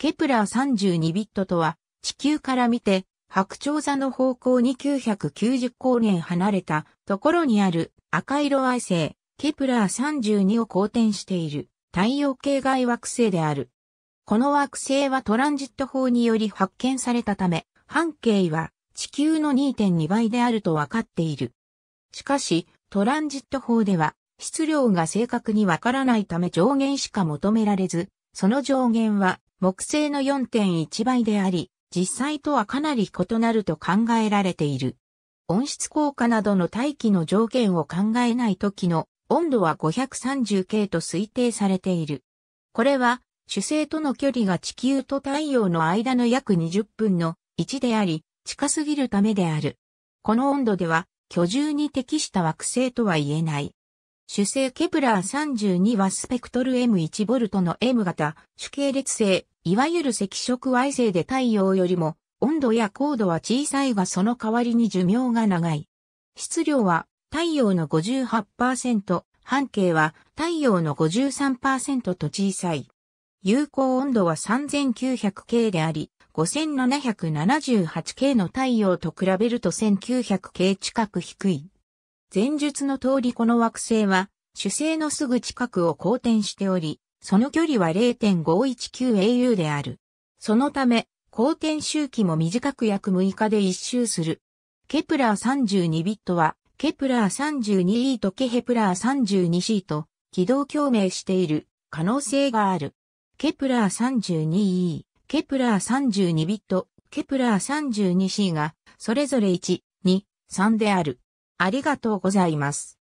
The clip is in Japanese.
ケプラー32ビットとは、地球から見て、白鳥座の方向に990光年離れたところにある赤色矮星、ケプラー32を公転している太陽系外惑星である。この惑星はトランジット法により発見されたため、半径は地球の2.2倍であるとわかっている。しかし、トランジット法では、質量が正確にわからないため上限しか求められず、その上限は木星の4.1倍であり、実際とはかなり異なると考えられている。温室効果などの大気の条件を考えない時の温度は 530K と推定されている。これは主星との距離が地球と太陽の間の約20分の1であり、近すぎるためである。この温度では居住に適した惑星とは言えない。主星ケプラー32はスペクトル M1V の M 型、主系列星、いわゆる赤色矮星で太陽よりも温度や高度は小さいがその代わりに寿命が長い。質量は太陽の58%、半径は太陽の53%と小さい。有効温度は 3900K であり、5778K の太陽と比べると 1900K 近く低い。前述の通りこの惑星は、主星のすぐ近くを公転しており、その距離は 0.519au である。そのため、公転周期も短く約6日で一周する。ケプラー32ビットは、ケプラー 32e とケヘプラー 32c と軌道共鳴している可能性がある。ケプラー 32e、ケプラー32ビット、ケプラー 32c がそれぞれ1、2、3である。ありがとうございます。